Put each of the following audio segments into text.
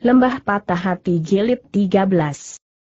Lembah Patah Hati Jilid 13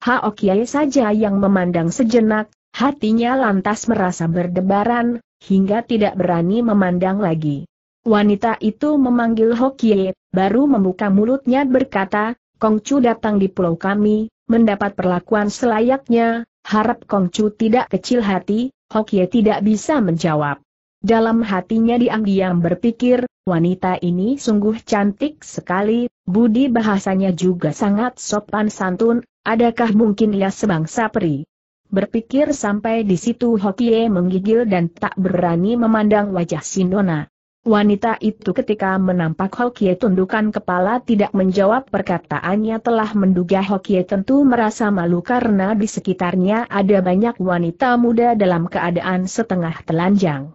Hao saja yang memandang sejenak, hatinya lantas merasa berdebaran, hingga tidak berani memandang lagi. Wanita itu memanggil Hokie, baru membuka mulutnya berkata, Kongcu datang di pulau kami, mendapat perlakuan selayaknya, harap Kongcu tidak kecil hati, Hokie tidak bisa menjawab. Dalam hatinya diam-diam berpikir, wanita ini sungguh cantik sekali, budi bahasanya juga sangat sopan santun, adakah mungkin ia sebangsa peri? Berpikir sampai di situ Hokie menggigil dan tak berani memandang wajah Sinona. Wanita itu ketika menampak Hokie tundukan kepala tidak menjawab perkataannya telah menduga Hokie tentu merasa malu karena di sekitarnya ada banyak wanita muda dalam keadaan setengah telanjang.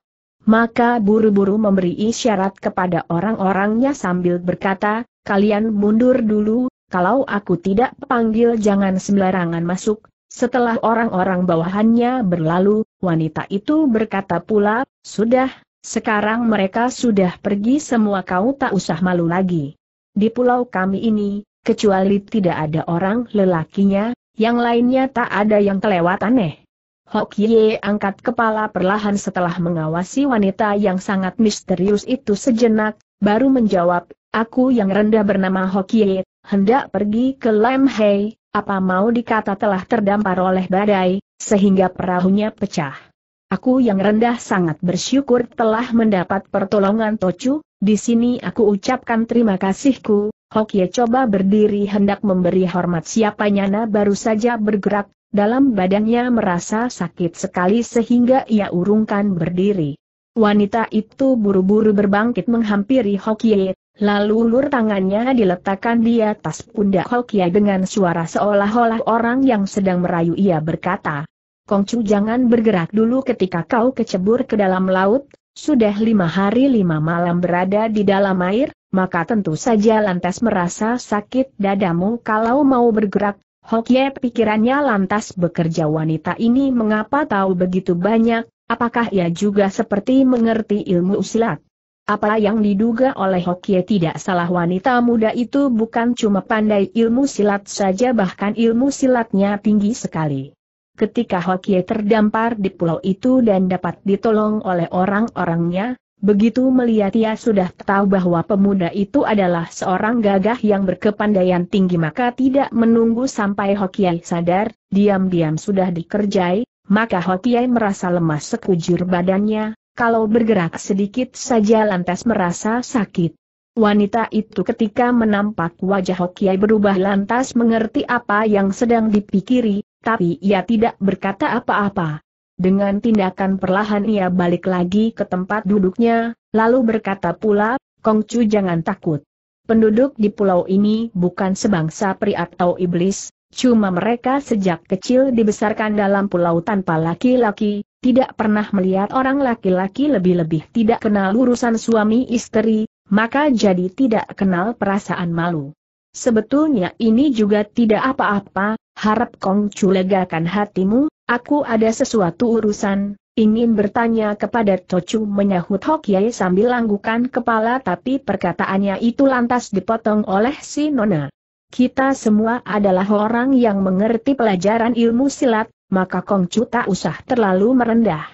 Maka buru-buru memberi isyarat kepada orang-orangnya sambil berkata, kalian mundur dulu, kalau aku tidak panggil jangan sembarangan masuk. Setelah orang-orang bawahannya berlalu, wanita itu berkata pula, sudah, sekarang mereka sudah pergi semua kau tak usah malu lagi. Di pulau kami ini, kecuali tidak ada orang lelakinya, yang lainnya tak ada yang kelewat aneh. Hokie angkat kepala perlahan setelah mengawasi wanita yang sangat misterius itu sejenak, baru menjawab, aku yang rendah bernama Hokie, hendak pergi ke Lam Hei, apa mau dikata telah terdampar oleh badai, sehingga perahunya pecah. Aku yang rendah sangat bersyukur telah mendapat pertolongan Tocu, di sini aku ucapkan terima kasihku, Hokie coba berdiri hendak memberi hormat siapanya na baru saja bergerak, dalam badannya merasa sakit sekali sehingga ia urungkan berdiri. Wanita itu buru-buru berbangkit menghampiri Hokie, lalu ulur tangannya diletakkan di atas pundak Hokie dengan suara seolah-olah orang yang sedang merayu ia berkata. Kongcu jangan bergerak dulu ketika kau kecebur ke dalam laut, sudah lima hari lima malam berada di dalam air, maka tentu saja lantas merasa sakit dadamu kalau mau bergerak, Hokye pikirannya lantas bekerja wanita ini mengapa tahu begitu banyak, apakah ia juga seperti mengerti ilmu silat? Apa yang diduga oleh Hokye tidak salah wanita muda itu bukan cuma pandai ilmu silat saja bahkan ilmu silatnya tinggi sekali. Ketika Hokie terdampar di pulau itu dan dapat ditolong oleh orang-orangnya, Begitu melihat ia sudah tahu bahwa pemuda itu adalah seorang gagah yang berkepandaian tinggi maka tidak menunggu sampai Hokiai sadar, diam-diam sudah dikerjai, maka Hokiai merasa lemas sekujur badannya, kalau bergerak sedikit saja lantas merasa sakit. Wanita itu ketika menampak wajah Hokiai berubah lantas mengerti apa yang sedang dipikiri, tapi ia tidak berkata apa-apa. Dengan tindakan perlahan ia balik lagi ke tempat duduknya, lalu berkata pula, Kongcu jangan takut. Penduduk di pulau ini bukan sebangsa peri atau iblis, cuma mereka sejak kecil dibesarkan dalam pulau tanpa laki-laki, tidak pernah melihat orang laki-laki lebih-lebih tidak kenal urusan suami istri, maka jadi tidak kenal perasaan malu. Sebetulnya ini juga tidak apa-apa, harap Kongcu legakan hatimu, Aku ada sesuatu urusan, ingin bertanya kepada Tocu menyahut Hokiai sambil anggukan kepala tapi perkataannya itu lantas dipotong oleh si Nona. Kita semua adalah orang yang mengerti pelajaran ilmu silat, maka Kongcu tak usah terlalu merendah.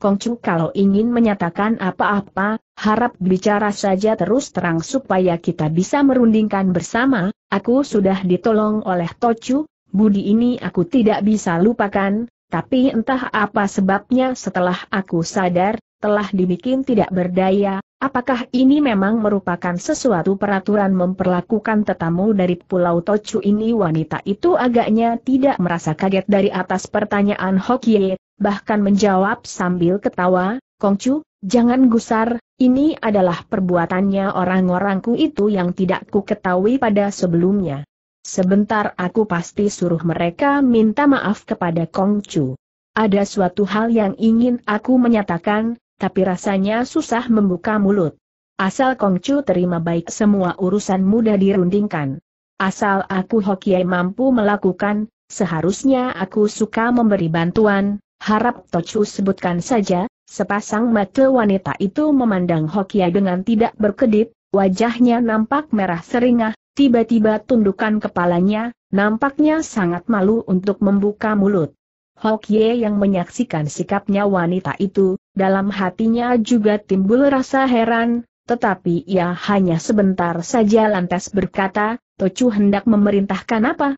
Kongcu kalau ingin menyatakan apa-apa, harap bicara saja terus terang supaya kita bisa merundingkan bersama, aku sudah ditolong oleh Tocu, budi ini aku tidak bisa lupakan, tapi entah apa sebabnya setelah aku sadar, telah dibikin tidak berdaya, apakah ini memang merupakan sesuatu peraturan memperlakukan tetamu dari Pulau Tocu ini wanita itu agaknya tidak merasa kaget dari atas pertanyaan Hokie, bahkan menjawab sambil ketawa, Kongcu, jangan gusar, ini adalah perbuatannya orang-orangku itu yang tidak ku ketahui pada sebelumnya. Sebentar aku pasti suruh mereka minta maaf kepada Kong Chu. Ada suatu hal yang ingin aku menyatakan, tapi rasanya susah membuka mulut. Asal Kong Chu terima baik semua urusan mudah dirundingkan. Asal aku Hokie mampu melakukan, seharusnya aku suka memberi bantuan, harap Tochu sebutkan saja, sepasang mata wanita itu memandang Hokie dengan tidak berkedip, wajahnya nampak merah seringah, tiba-tiba tundukkan kepalanya, nampaknya sangat malu untuk membuka mulut. Ye yang menyaksikan sikapnya wanita itu, dalam hatinya juga timbul rasa heran, tetapi ia hanya sebentar saja lantas berkata, Tocu hendak memerintahkan apa?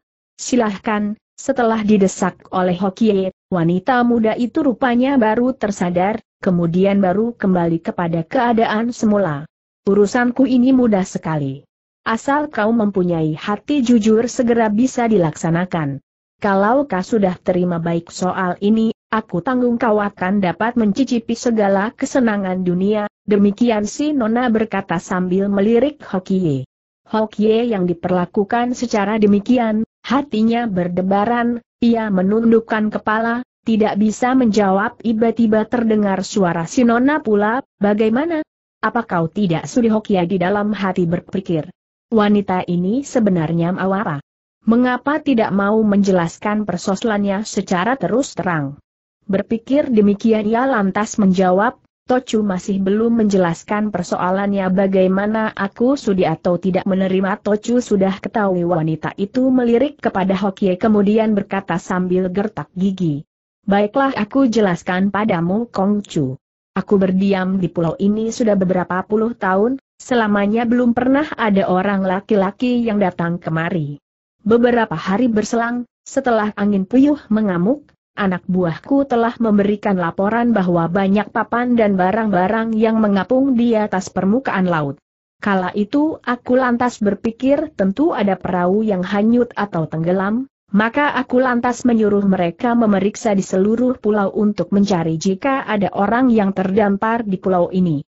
Silahkan, setelah didesak oleh Ye, wanita muda itu rupanya baru tersadar, kemudian baru kembali kepada keadaan semula. Urusanku ini mudah sekali. Asal kau mempunyai hati jujur segera bisa dilaksanakan. Kalau kau sudah terima baik soal ini, aku tanggung kau akan dapat mencicipi segala kesenangan dunia, demikian si Nona berkata sambil melirik Hokie. Hokie yang diperlakukan secara demikian, hatinya berdebaran, ia menundukkan kepala, tidak bisa menjawab tiba-tiba terdengar suara si Nona pula, bagaimana? Apa kau tidak sudi Hokie di dalam hati berpikir? Wanita ini sebenarnya Mawara. Mengapa tidak mau menjelaskan persoslannya secara terus terang? Berpikir demikian ia lantas menjawab, Tochu masih belum menjelaskan persoalannya bagaimana aku sudi atau tidak menerima Tochu sudah ketahui wanita itu melirik kepada Hokie kemudian berkata sambil gertak gigi. Baiklah aku jelaskan padamu Kongcu. Aku berdiam di pulau ini sudah beberapa puluh tahun, Selamanya belum pernah ada orang laki-laki yang datang kemari. Beberapa hari berselang, setelah angin puyuh mengamuk, anak buahku telah memberikan laporan bahwa banyak papan dan barang-barang yang mengapung di atas permukaan laut. Kala itu aku lantas berpikir tentu ada perahu yang hanyut atau tenggelam, maka aku lantas menyuruh mereka memeriksa di seluruh pulau untuk mencari jika ada orang yang terdampar di pulau ini.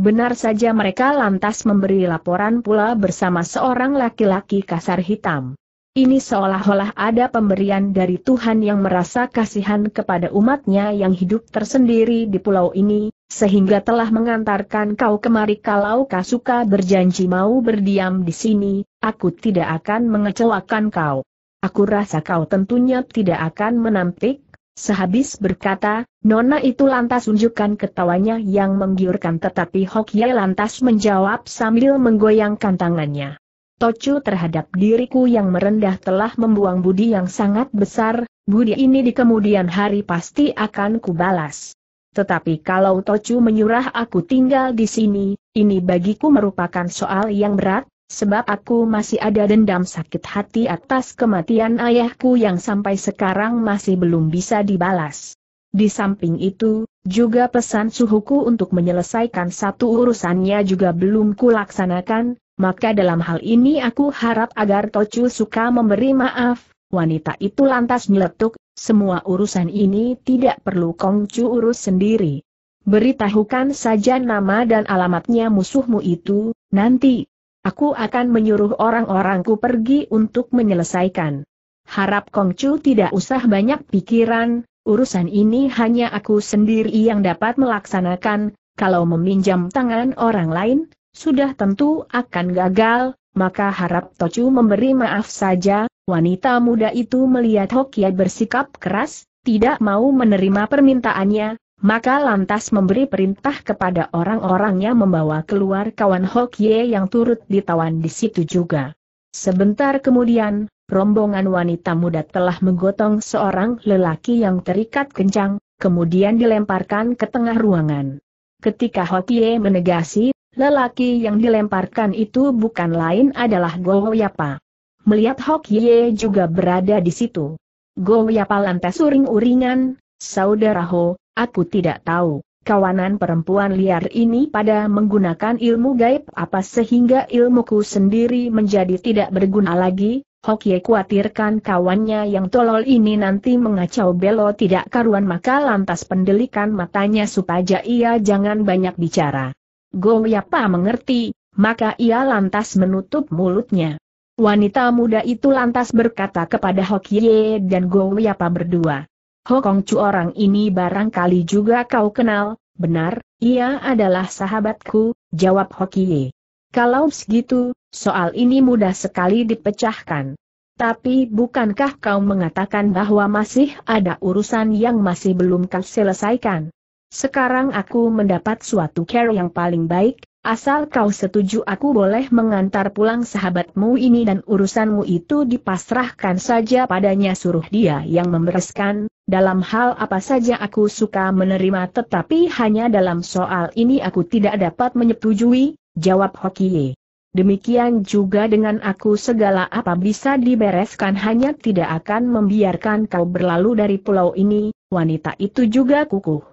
Benar saja mereka lantas memberi laporan pula bersama seorang laki-laki kasar hitam. Ini seolah-olah ada pemberian dari Tuhan yang merasa kasihan kepada umatnya yang hidup tersendiri di pulau ini, sehingga telah mengantarkan kau kemari kalau kau suka berjanji mau berdiam di sini, aku tidak akan mengecewakan kau. Aku rasa kau tentunya tidak akan menampik, Sehabis berkata, Nona itu lantas unjukkan ketawanya yang menggiurkan tetapi Hokye lantas menjawab sambil menggoyangkan tangannya. Tocu terhadap diriku yang merendah telah membuang budi yang sangat besar, budi ini di kemudian hari pasti akan kubalas. Tetapi kalau Tocu menyurah aku tinggal di sini, ini bagiku merupakan soal yang berat, Sebab aku masih ada dendam sakit hati atas kematian ayahku yang sampai sekarang masih belum bisa dibalas. Di samping itu, juga pesan suhuku untuk menyelesaikan satu urusannya juga belum kulaksanakan, maka dalam hal ini aku harap agar Tocu suka memberi maaf, wanita itu lantas meletuk, semua urusan ini tidak perlu Kongcu urus sendiri. Beritahukan saja nama dan alamatnya musuhmu itu, nanti, Aku akan menyuruh orang-orangku pergi untuk menyelesaikan. Harap Kongcu tidak usah banyak pikiran, urusan ini hanya aku sendiri yang dapat melaksanakan, kalau meminjam tangan orang lain, sudah tentu akan gagal, maka harap Tocu memberi maaf saja, wanita muda itu melihat Hokia bersikap keras, tidak mau menerima permintaannya, maka lantas memberi perintah kepada orang-orangnya membawa keluar kawan Ye yang turut ditawan di situ juga. Sebentar kemudian, rombongan wanita muda telah menggotong seorang lelaki yang terikat kencang, kemudian dilemparkan ke tengah ruangan. Ketika Ye menegasi, lelaki yang dilemparkan itu bukan lain adalah Goyapa. Melihat Ye juga berada di situ. Goyapa lantas uring-uringan, Saudara Ho, Aku tidak tahu, kawanan perempuan liar ini pada menggunakan ilmu gaib apa sehingga ilmuku sendiri menjadi tidak berguna lagi, Hokie khawatirkan kawannya yang tolol ini nanti mengacau belo tidak karuan maka lantas pendelikan matanya supaya ia jangan banyak bicara. Yapa mengerti, maka ia lantas menutup mulutnya. Wanita muda itu lantas berkata kepada Hokie dan Yapa berdua. Hokong Chu orang ini barangkali juga kau kenal, benar, ia adalah sahabatku, jawab Hokie. Kalau segitu, soal ini mudah sekali dipecahkan. Tapi bukankah kau mengatakan bahwa masih ada urusan yang masih belum kau selesaikan? Sekarang aku mendapat suatu care yang paling baik, Asal kau setuju aku boleh mengantar pulang sahabatmu ini dan urusanmu itu dipasrahkan saja padanya suruh dia yang membereskan, dalam hal apa saja aku suka menerima tetapi hanya dalam soal ini aku tidak dapat menyetujui, jawab Hokie. Demikian juga dengan aku segala apa bisa dibereskan hanya tidak akan membiarkan kau berlalu dari pulau ini, wanita itu juga kukuh.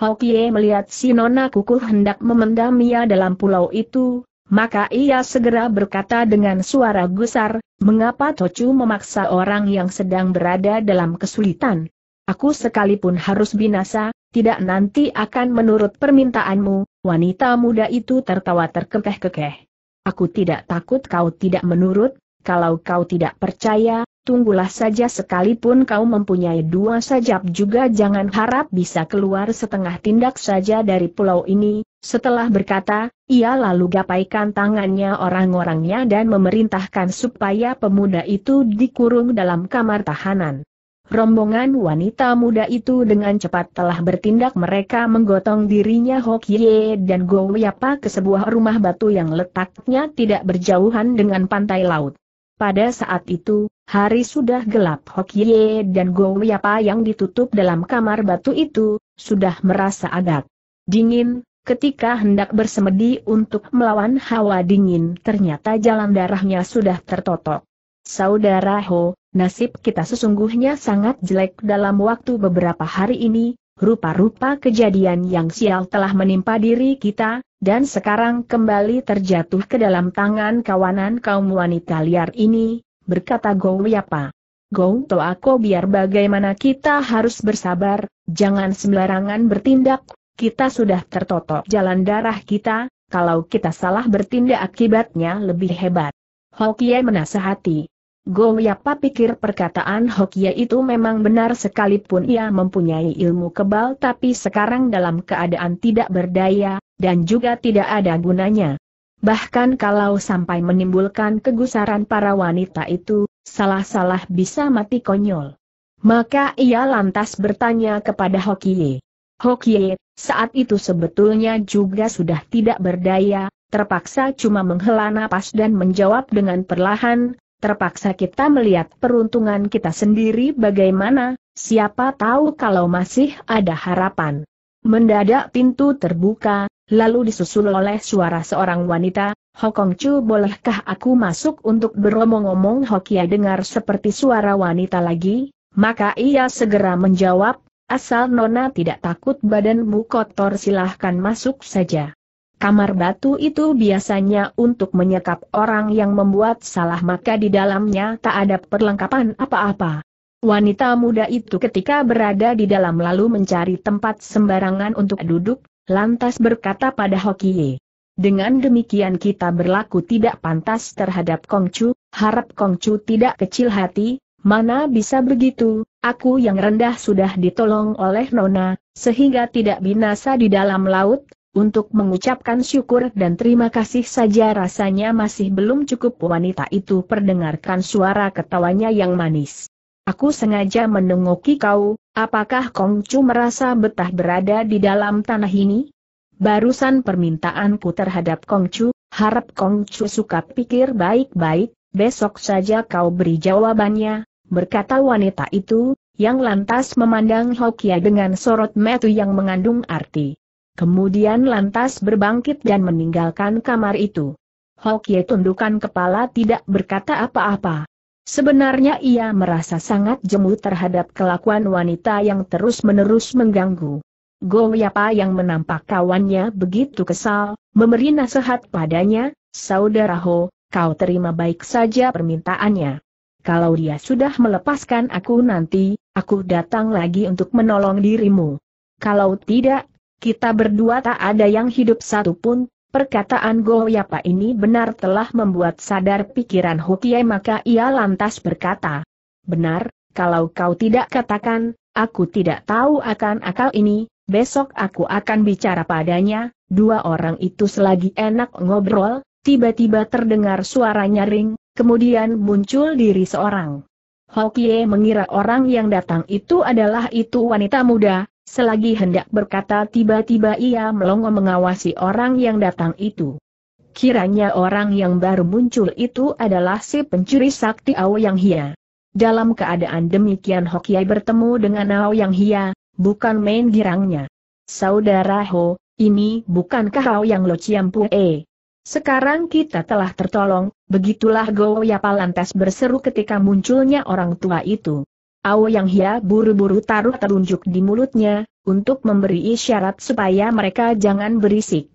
Hokie melihat si Nona Kukuh hendak memendam ia dalam pulau itu, maka ia segera berkata dengan suara gusar, mengapa Tocu memaksa orang yang sedang berada dalam kesulitan? Aku sekalipun harus binasa, tidak nanti akan menurut permintaanmu, wanita muda itu tertawa terkekeh-kekeh. Aku tidak takut kau tidak menurut, kalau kau tidak percaya, tunggulah saja sekalipun kau mempunyai dua sajab juga jangan harap bisa keluar setengah tindak saja dari pulau ini. Setelah berkata, ia lalu gapaikan tangannya orang-orangnya dan memerintahkan supaya pemuda itu dikurung dalam kamar tahanan. Rombongan wanita muda itu dengan cepat telah bertindak mereka menggotong dirinya Hokye dan Goyapa ke sebuah rumah batu yang letaknya tidak berjauhan dengan pantai laut. Pada saat itu, Hari sudah gelap Hok Ye dan Yapa yang ditutup dalam kamar batu itu, sudah merasa agak dingin, ketika hendak bersemedi untuk melawan hawa dingin ternyata jalan darahnya sudah tertotok. Saudara Ho, nasib kita sesungguhnya sangat jelek dalam waktu beberapa hari ini, rupa-rupa kejadian yang sial telah menimpa diri kita, dan sekarang kembali terjatuh ke dalam tangan kawanan kaum wanita liar ini, berkata Gou Yapa. Gou to aku biar bagaimana kita harus bersabar, jangan sembarangan bertindak, kita sudah tertotok jalan darah kita, kalau kita salah bertindak akibatnya lebih hebat. Hokie menasehati. Yapa pikir perkataan hokye itu memang benar sekalipun ia mempunyai ilmu kebal tapi sekarang dalam keadaan tidak berdaya, dan juga tidak ada gunanya bahkan kalau sampai menimbulkan kegusaran para wanita itu, salah-salah bisa mati konyol. Maka ia lantas bertanya kepada Hokie. Hokie, saat itu sebetulnya juga sudah tidak berdaya, terpaksa cuma menghela napas dan menjawab dengan perlahan, terpaksa kita melihat peruntungan kita sendiri bagaimana, siapa tahu kalau masih ada harapan. Mendadak pintu terbuka, lalu disusul oleh suara seorang wanita, Hokong Chu bolehkah aku masuk untuk beromong-omong Hokia dengar seperti suara wanita lagi, maka ia segera menjawab, asal Nona tidak takut badanmu kotor silahkan masuk saja. Kamar batu itu biasanya untuk menyekap orang yang membuat salah maka di dalamnya tak ada perlengkapan apa-apa. Wanita muda itu ketika berada di dalam lalu mencari tempat sembarangan untuk duduk, lantas berkata pada Hokie. Dengan demikian kita berlaku tidak pantas terhadap Kongcu, harap Kongcu tidak kecil hati, mana bisa begitu, aku yang rendah sudah ditolong oleh Nona, sehingga tidak binasa di dalam laut, untuk mengucapkan syukur dan terima kasih saja rasanya masih belum cukup wanita itu perdengarkan suara ketawanya yang manis. Aku sengaja menengoki kau, apakah Kongcu merasa betah berada di dalam tanah ini? Barusan permintaanku terhadap Kongcu, harap Kongcu suka pikir baik-baik, besok saja kau beri jawabannya, berkata wanita itu, yang lantas memandang Hokia dengan sorot metu yang mengandung arti. Kemudian lantas berbangkit dan meninggalkan kamar itu. Hokie tundukkan kepala tidak berkata apa-apa. Sebenarnya ia merasa sangat jemu terhadap kelakuan wanita yang terus-menerus mengganggu. Yapa yang menampak kawannya begitu kesal, memberi nasihat padanya, Saudara Ho, kau terima baik saja permintaannya. Kalau dia sudah melepaskan aku nanti, aku datang lagi untuk menolong dirimu. Kalau tidak, kita berdua tak ada yang hidup satupun, Perkataan Goyapa ini benar telah membuat sadar pikiran Hokie maka ia lantas berkata. Benar, kalau kau tidak katakan, aku tidak tahu akan akal ini, besok aku akan bicara padanya, dua orang itu selagi enak ngobrol, tiba-tiba terdengar suara nyaring, kemudian muncul diri seorang. Hokie mengira orang yang datang itu adalah itu wanita muda, Selagi hendak berkata tiba-tiba ia melongo mengawasi orang yang datang itu. Kiranya orang yang baru muncul itu adalah si pencuri sakti Yang Hia. Dalam keadaan demikian Hokiai bertemu dengan Yang Hia, bukan main girangnya. Saudara Ho, ini bukankah Yang Lo Eh, Sekarang kita telah tertolong, begitulah Goyapa lantas berseru ketika munculnya orang tua itu. Yang Hia buru-buru taruh telunjuk di mulutnya, untuk memberi isyarat supaya mereka jangan berisik.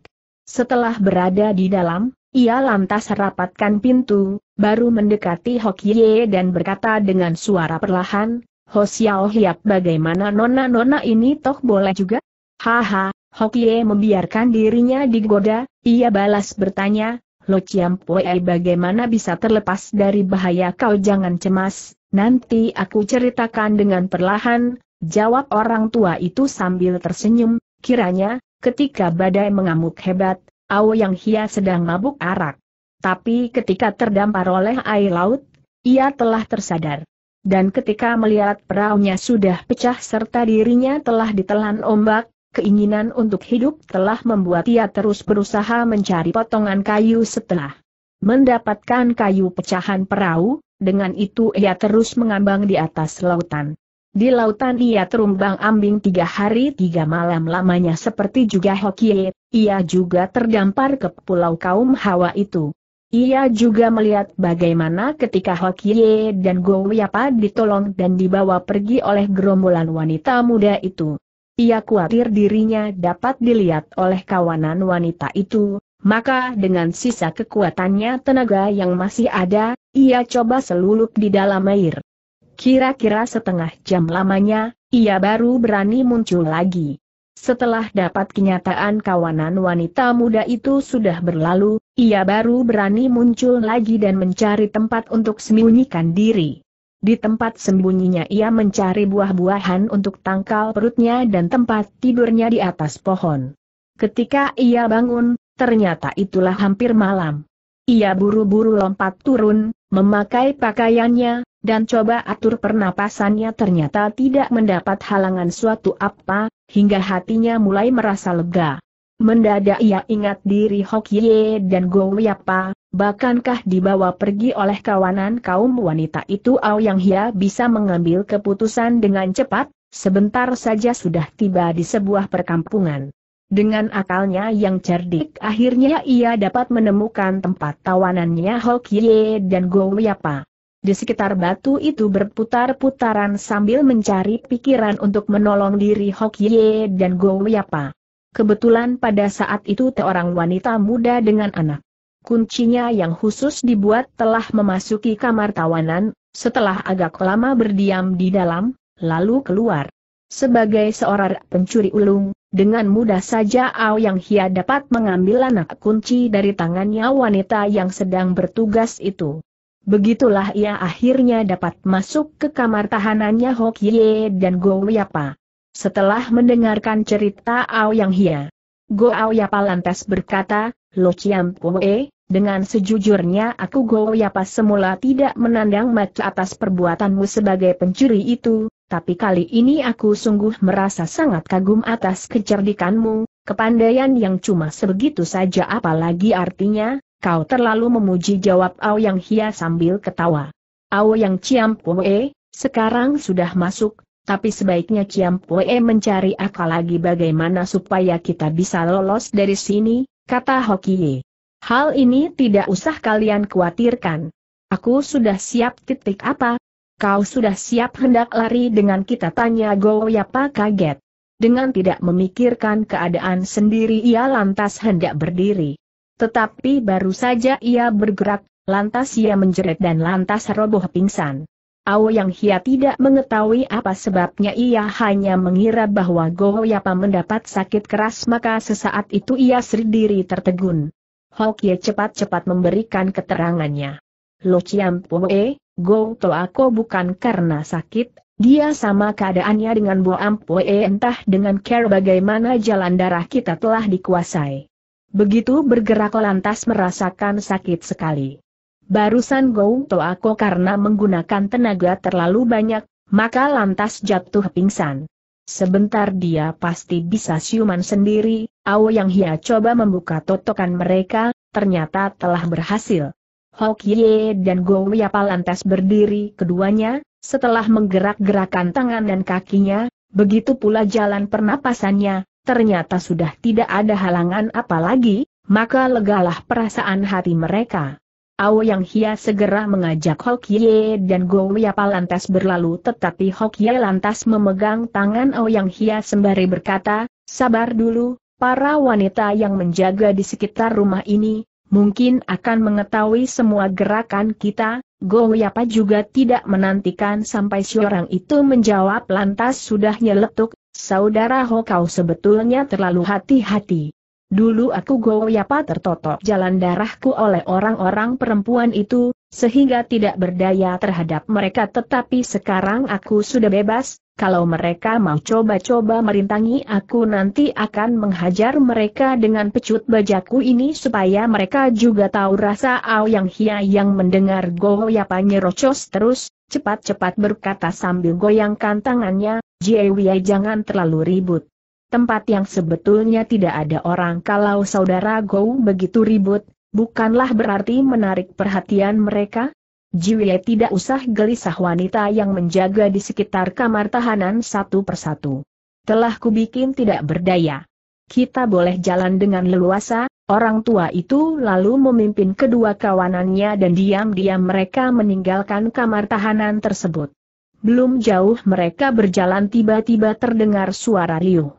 Setelah berada di dalam, ia lantas rapatkan pintu, baru mendekati Hokye dan berkata dengan suara perlahan, Xiao Hiap bagaimana nona-nona ini toh boleh juga? Haha, Hokye membiarkan dirinya digoda, ia balas bertanya, Lo Chiam Pue bagaimana bisa terlepas dari bahaya kau jangan cemas, Nanti aku ceritakan dengan perlahan, jawab orang tua itu sambil tersenyum, kiranya, ketika badai mengamuk hebat, Ao Yang Hia sedang mabuk arak. Tapi ketika terdampar oleh air laut, ia telah tersadar. Dan ketika melihat peraunya sudah pecah serta dirinya telah ditelan ombak, keinginan untuk hidup telah membuat ia terus berusaha mencari potongan kayu setelah mendapatkan kayu pecahan perahu, dengan itu ia terus mengambang di atas lautan. Di lautan ia terumbang ambing tiga hari tiga malam lamanya seperti juga Hokie, ia juga terdampar ke pulau kaum Hawa itu. Ia juga melihat bagaimana ketika Hokie dan Goyapa ditolong dan dibawa pergi oleh gerombolan wanita muda itu. Ia khawatir dirinya dapat dilihat oleh kawanan wanita itu, maka dengan sisa kekuatannya tenaga yang masih ada, ia coba selulup di dalam air. Kira-kira setengah jam lamanya, ia baru berani muncul lagi. Setelah dapat kenyataan kawanan wanita muda itu sudah berlalu, ia baru berani muncul lagi dan mencari tempat untuk sembunyikan diri. Di tempat sembunyinya ia mencari buah-buahan untuk tangkal perutnya dan tempat tidurnya di atas pohon. Ketika ia bangun, ternyata itulah hampir malam. Ia buru-buru lompat turun, memakai pakaiannya, dan coba atur pernapasannya ternyata tidak mendapat halangan suatu apa, hingga hatinya mulai merasa lega. Mendadak ia ingat diri Hokye dan Gowiapa, bahkankah dibawa pergi oleh kawanan kaum wanita itu Ao Yang Hia bisa mengambil keputusan dengan cepat, sebentar saja sudah tiba di sebuah perkampungan. Dengan akalnya yang cerdik akhirnya ia dapat menemukan tempat tawanannya Ye dan Gowyapa. Di sekitar batu itu berputar-putaran sambil mencari pikiran untuk menolong diri Ye dan Gowyapa. Kebetulan pada saat itu seorang wanita muda dengan anak. Kuncinya yang khusus dibuat telah memasuki kamar tawanan, setelah agak lama berdiam di dalam, lalu keluar. Sebagai seorang pencuri ulung, dengan mudah saja Ao Yang Hia dapat mengambil anak kunci dari tangannya wanita yang sedang bertugas itu. Begitulah ia akhirnya dapat masuk ke kamar tahanannya Hok Ye dan Go Yapa. Setelah mendengarkan cerita Ao Yang Hia, Go Ao Yapa lantas berkata, Lo Chiam Kue, dengan sejujurnya aku Go Yapa semula tidak menandang mata atas perbuatanmu sebagai pencuri itu, tapi kali ini aku sungguh merasa sangat kagum atas kecerdikanmu, kepandaian yang cuma sebegitu saja apalagi artinya, kau terlalu memuji jawab Ao Yang Hia sambil ketawa. Ao Yang Ciam sekarang sudah masuk, tapi sebaiknya Ciam mencari akal lagi bagaimana supaya kita bisa lolos dari sini, kata Hokie. Hal ini tidak usah kalian khawatirkan. Aku sudah siap titik apa, Kau sudah siap hendak lari dengan kita tanya Goyapa kaget. Dengan tidak memikirkan keadaan sendiri ia lantas hendak berdiri. Tetapi baru saja ia bergerak, lantas ia menjerit dan lantas roboh pingsan. Ao yang Hia tidak mengetahui apa sebabnya ia hanya mengira bahwa Goyapa mendapat sakit keras maka sesaat itu ia sendiri tertegun. Hokie cepat-cepat memberikan keterangannya. Lo Chiam Poe, Go aku bukan karena sakit, dia sama keadaannya dengan Bo Ampoe entah dengan care bagaimana jalan darah kita telah dikuasai. Begitu bergerak lantas merasakan sakit sekali. Barusan Go aku karena menggunakan tenaga terlalu banyak, maka lantas jatuh pingsan. Sebentar dia pasti bisa siuman sendiri, Ao Yang Hia coba membuka totokan mereka, ternyata telah berhasil. Hokye dan Yapa lantas berdiri keduanya, setelah menggerak-gerakan tangan dan kakinya, begitu pula jalan pernapasannya, ternyata sudah tidak ada halangan apalagi, maka legalah perasaan hati mereka. Ao Yang Hia segera mengajak Hokye dan Yapa lantas berlalu tetapi Hokye lantas memegang tangan Ao Yang Hia sembari berkata, sabar dulu, para wanita yang menjaga di sekitar rumah ini, mungkin akan mengetahui semua gerakan kita, Yapa juga tidak menantikan sampai seorang itu menjawab lantas sudah nyeletuk, Saudara Ho kau sebetulnya terlalu hati-hati. Dulu aku Yapa tertotok jalan darahku oleh orang-orang perempuan itu, sehingga tidak berdaya terhadap mereka tetapi sekarang aku sudah bebas, kalau mereka mau coba-coba merintangi aku nanti akan menghajar mereka dengan pecut bajaku ini supaya mereka juga tahu rasa Ao Yang Hia yang mendengar goyapannya rocos terus, cepat-cepat berkata sambil goyangkan tangannya, Jiewie jangan terlalu ribut. Tempat yang sebetulnya tidak ada orang kalau saudara Go begitu ribut, bukanlah berarti menarik perhatian mereka? Jiwie tidak usah gelisah wanita yang menjaga di sekitar kamar tahanan satu persatu. Telah kubikin tidak berdaya. Kita boleh jalan dengan leluasa, orang tua itu lalu memimpin kedua kawanannya dan diam-diam mereka meninggalkan kamar tahanan tersebut. Belum jauh mereka berjalan tiba-tiba terdengar suara riuh.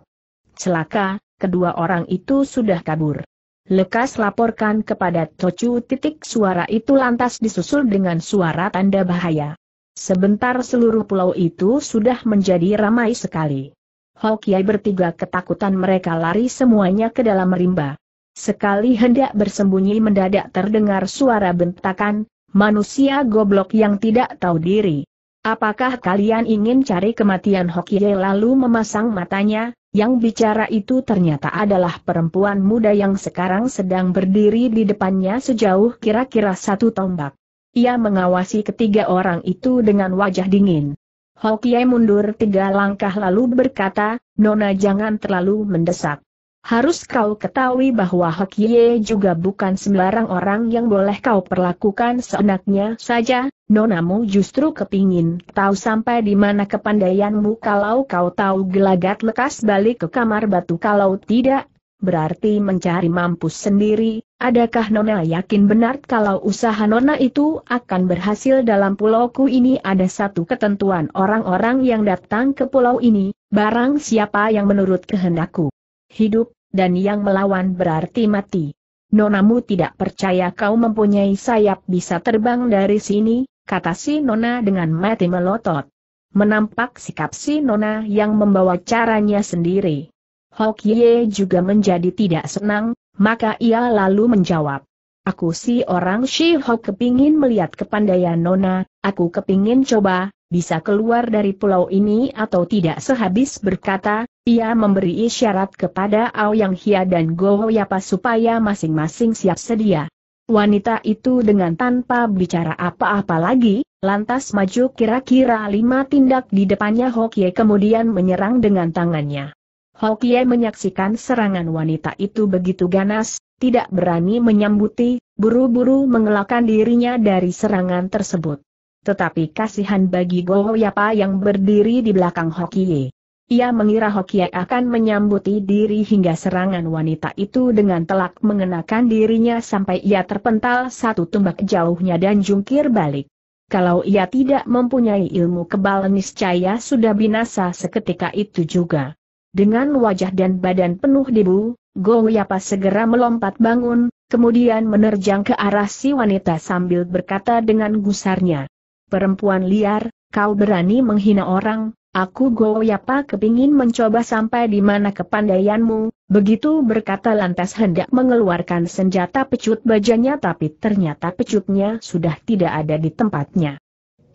Celaka, kedua orang itu sudah kabur. Lekas laporkan kepada Tocu titik suara itu lantas disusul dengan suara tanda bahaya. Sebentar seluruh pulau itu sudah menjadi ramai sekali. Hokiai bertiga ketakutan mereka lari semuanya ke dalam rimba. Sekali hendak bersembunyi mendadak terdengar suara bentakan, manusia goblok yang tidak tahu diri. Apakah kalian ingin cari kematian Hokie lalu memasang matanya? Yang bicara itu ternyata adalah perempuan muda yang sekarang sedang berdiri di depannya sejauh kira-kira satu tombak. Ia mengawasi ketiga orang itu dengan wajah dingin. Hokie mundur tiga langkah lalu berkata, Nona jangan terlalu mendesak. Harus kau ketahui bahwa Hok Ye juga bukan sembarang orang yang boleh kau perlakukan seenaknya saja, nonamu justru kepingin tahu sampai di mana kepandaianmu kalau kau tahu gelagat lekas balik ke kamar batu kalau tidak, berarti mencari mampus sendiri, adakah nona yakin benar kalau usaha nona itu akan berhasil dalam pulauku ini ada satu ketentuan orang-orang yang datang ke pulau ini, barang siapa yang menurut kehendakku hidup, dan yang melawan berarti mati. Nonamu tidak percaya kau mempunyai sayap bisa terbang dari sini, kata si Nona dengan mati melotot. Menampak sikap si Nona yang membawa caranya sendiri. Hokye juga menjadi tidak senang, maka ia lalu menjawab. Aku si orang Hok kepingin melihat kepandaian Nona, aku kepingin coba, bisa keluar dari pulau ini atau tidak sehabis berkata, ia memberi isyarat kepada Aoyang Hia dan Go Yapa supaya masing-masing siap sedia. Wanita itu dengan tanpa bicara apa-apa lagi, lantas maju kira-kira lima tindak di depannya Hokye kemudian menyerang dengan tangannya. Hokye menyaksikan serangan wanita itu begitu ganas, tidak berani menyambuti, buru-buru mengelakkan dirinya dari serangan tersebut. Tetapi kasihan bagi Goho Yapa yang berdiri di belakang Hokie. Ia mengira Hokie akan menyambuti diri hingga serangan wanita itu dengan telak mengenakan dirinya sampai ia terpental satu tumbak jauhnya dan jungkir balik. Kalau ia tidak mempunyai ilmu kebal niscaya sudah binasa seketika itu juga. Dengan wajah dan badan penuh debu, Go Yapa segera melompat bangun, kemudian menerjang ke arah si wanita sambil berkata dengan gusarnya, perempuan liar, kau berani menghina orang, aku goyapa kepingin mencoba sampai di mana kepandaianmu, begitu berkata lantas hendak mengeluarkan senjata pecut bajanya tapi ternyata pecutnya sudah tidak ada di tempatnya.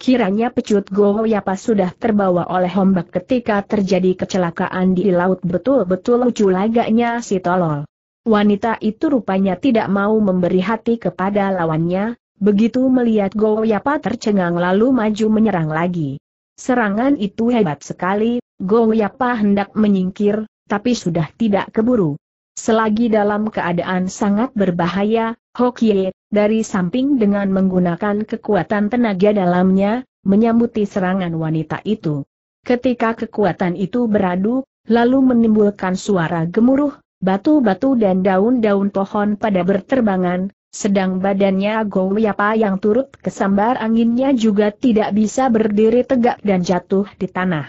Kiranya pecut Goyapa sudah terbawa oleh ombak ketika terjadi kecelakaan di laut betul-betul lucu lagaknya si tolol. Wanita itu rupanya tidak mau memberi hati kepada lawannya, Begitu melihat Goyapa tercengang lalu maju menyerang lagi. Serangan itu hebat sekali, Goyapa hendak menyingkir, tapi sudah tidak keburu. Selagi dalam keadaan sangat berbahaya, Hokie, dari samping dengan menggunakan kekuatan tenaga dalamnya, menyambuti serangan wanita itu. Ketika kekuatan itu beradu, lalu menimbulkan suara gemuruh, batu-batu dan daun-daun pohon pada berterbangan, sedang badannya Goyapa yang turut kesambar anginnya juga tidak bisa berdiri tegak dan jatuh di tanah.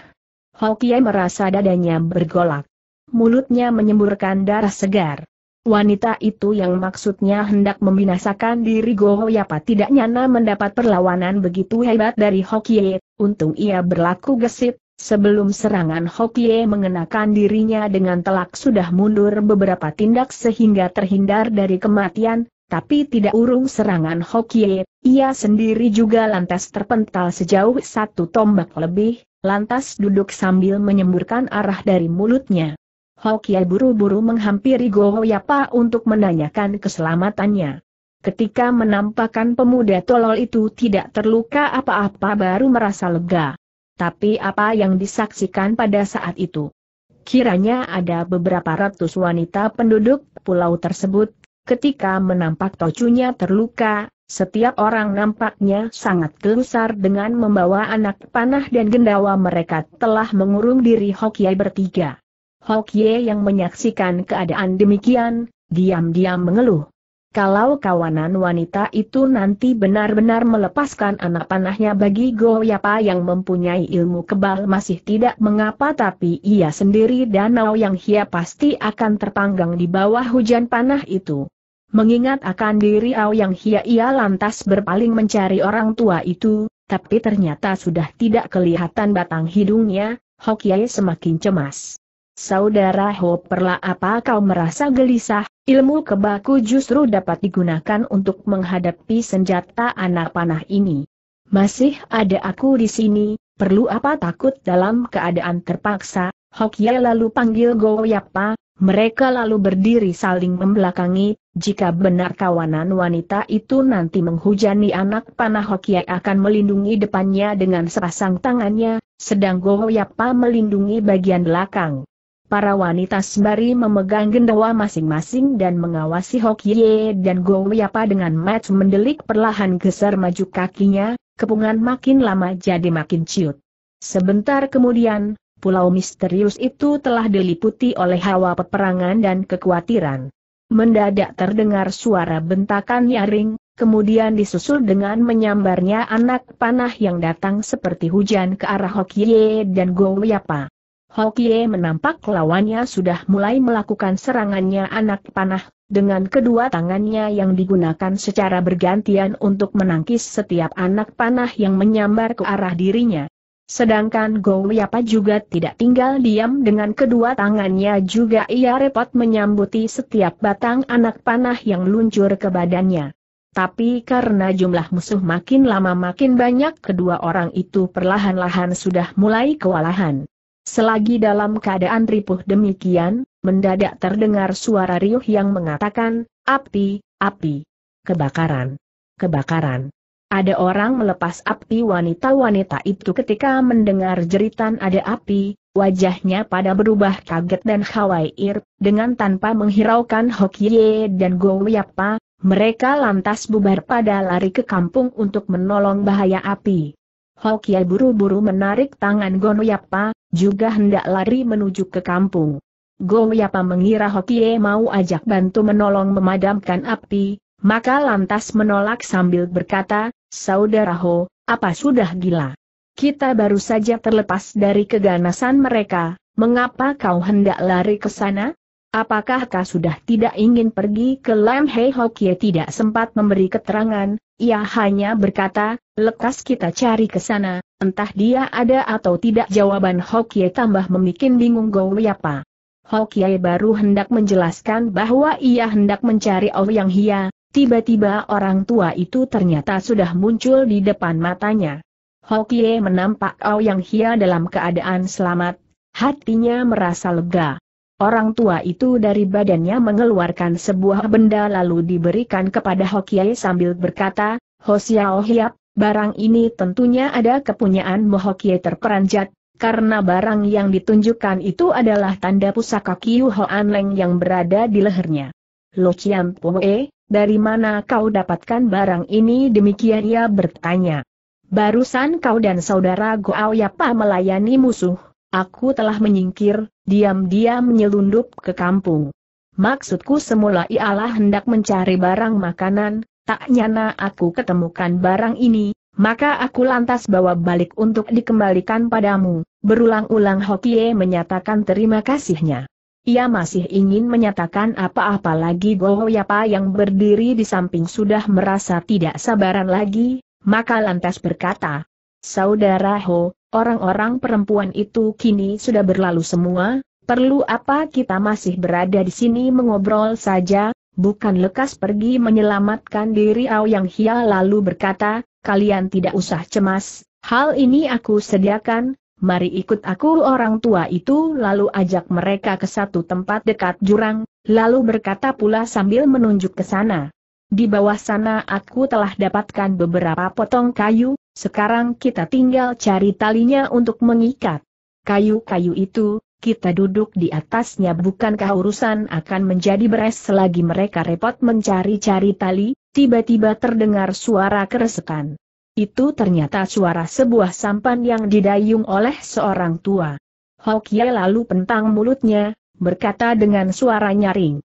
Hokie merasa dadanya bergolak. Mulutnya menyemburkan darah segar. Wanita itu yang maksudnya hendak membinasakan diri Goyapa tidak nyana mendapat perlawanan begitu hebat dari Hokie, untung ia berlaku gesit, Sebelum serangan Hokie mengenakan dirinya dengan telak sudah mundur beberapa tindak sehingga terhindar dari kematian, tapi tidak urung serangan Hokie, ia sendiri juga lantas terpental sejauh satu tombak lebih, lantas duduk sambil menyemburkan arah dari mulutnya. Hokie buru-buru menghampiri Yapa untuk menanyakan keselamatannya. Ketika menampakkan pemuda tolol itu tidak terluka apa-apa baru merasa lega. Tapi apa yang disaksikan pada saat itu? Kiranya ada beberapa ratus wanita penduduk pulau tersebut Ketika menampak tocunya terluka, setiap orang nampaknya sangat gelusar dengan membawa anak panah dan gendawa mereka telah mengurung diri Hokye bertiga. Hokye yang menyaksikan keadaan demikian, diam-diam mengeluh. Kalau kawanan wanita itu nanti benar-benar melepaskan anak panahnya bagi Goyapa yang mempunyai ilmu kebal masih tidak mengapa tapi ia sendiri danau yang hia pasti akan terpanggang di bawah hujan panah itu. Mengingat akan diri Yang Hia ia lantas berpaling mencari orang tua itu, tapi ternyata sudah tidak kelihatan batang hidungnya, Hokiai semakin cemas. Saudara Ho perlah apa kau merasa gelisah, ilmu kebaku justru dapat digunakan untuk menghadapi senjata anak panah ini. Masih ada aku di sini, perlu apa takut dalam keadaan terpaksa, Hokiai lalu panggil Goyapa, mereka lalu berdiri saling membelakangi, jika benar kawanan wanita itu nanti menghujani anak panah Hokia akan melindungi depannya dengan sepasang tangannya, sedang Gohoyapa melindungi bagian belakang. Para wanita sembari memegang gendawa masing-masing dan mengawasi Hokie dan Gohoyapa dengan match mendelik perlahan geser maju kakinya, kepungan makin lama jadi makin ciut. Sebentar kemudian, pulau misterius itu telah diliputi oleh hawa peperangan dan kekhawatiran. Mendadak terdengar suara bentakan nyaring, kemudian disusul dengan menyambarnya anak panah yang datang seperti hujan ke arah Hokie dan Goyapa. Hokie menampak lawannya sudah mulai melakukan serangannya anak panah, dengan kedua tangannya yang digunakan secara bergantian untuk menangkis setiap anak panah yang menyambar ke arah dirinya. Sedangkan Go Yapa juga tidak tinggal diam dengan kedua tangannya juga ia repot menyambuti setiap batang anak panah yang luncur ke badannya. Tapi karena jumlah musuh makin lama makin banyak kedua orang itu perlahan-lahan sudah mulai kewalahan. Selagi dalam keadaan ripuh demikian, mendadak terdengar suara riuh yang mengatakan, api, api, kebakaran, kebakaran. Ada orang melepas api wanita-wanita itu ketika mendengar jeritan ada api, wajahnya pada berubah kaget dan khawatir, dengan tanpa menghiraukan Hokie dan Goyapa, mereka lantas bubar pada lari ke kampung untuk menolong bahaya api. Hokie buru-buru menarik tangan Goyapa, juga hendak lari menuju ke kampung. Goyapa mengira Hokie mau ajak bantu menolong memadamkan api, maka lantas menolak sambil berkata, Saudara Ho, apa sudah gila? Kita baru saja terlepas dari keganasan mereka, mengapa kau hendak lari ke sana? Apakah kau sudah tidak ingin pergi ke Lam Hei Kie tidak sempat memberi keterangan, ia hanya berkata, lekas kita cari ke sana, entah dia ada atau tidak jawaban Kie tambah memikin bingung Ho Kie baru hendak menjelaskan bahwa ia hendak mencari Yang Hia, Tiba-tiba orang tua itu ternyata sudah muncul di depan matanya. Hokie menampak Yang Hia dalam keadaan selamat, hatinya merasa lega. Orang tua itu dari badannya mengeluarkan sebuah benda lalu diberikan kepada Hokie sambil berkata, Hosiao Hiap, barang ini tentunya ada kepunyaan Hokie terperanjat, karena barang yang ditunjukkan itu adalah tanda pusaka Kiyu Hoan Leng yang berada di lehernya. Lo Chiam Poe, dari mana kau dapatkan barang ini demikian ia bertanya. Barusan kau dan saudara Goao Yapa melayani musuh, aku telah menyingkir, diam-diam menyelundup ke kampung. Maksudku semula ialah hendak mencari barang makanan, tak nyana aku ketemukan barang ini, maka aku lantas bawa balik untuk dikembalikan padamu. Berulang-ulang Hokie menyatakan terima kasihnya. Ia masih ingin menyatakan apa-apa lagi Gohoyapa yang berdiri di samping sudah merasa tidak sabaran lagi, maka lantas berkata, Saudara Ho, orang-orang perempuan itu kini sudah berlalu semua, perlu apa kita masih berada di sini mengobrol saja, bukan lekas pergi menyelamatkan diri Ao Yang Hia lalu berkata, kalian tidak usah cemas, hal ini aku sediakan, mari ikut aku orang tua itu lalu ajak mereka ke satu tempat dekat jurang, lalu berkata pula sambil menunjuk ke sana. Di bawah sana aku telah dapatkan beberapa potong kayu, sekarang kita tinggal cari talinya untuk mengikat. Kayu-kayu itu, kita duduk di atasnya bukankah urusan akan menjadi beres selagi mereka repot mencari-cari tali, tiba-tiba terdengar suara keresekan. Itu ternyata suara sebuah sampan yang didayung oleh seorang tua. Hokie lalu pentang mulutnya, berkata dengan suara nyaring.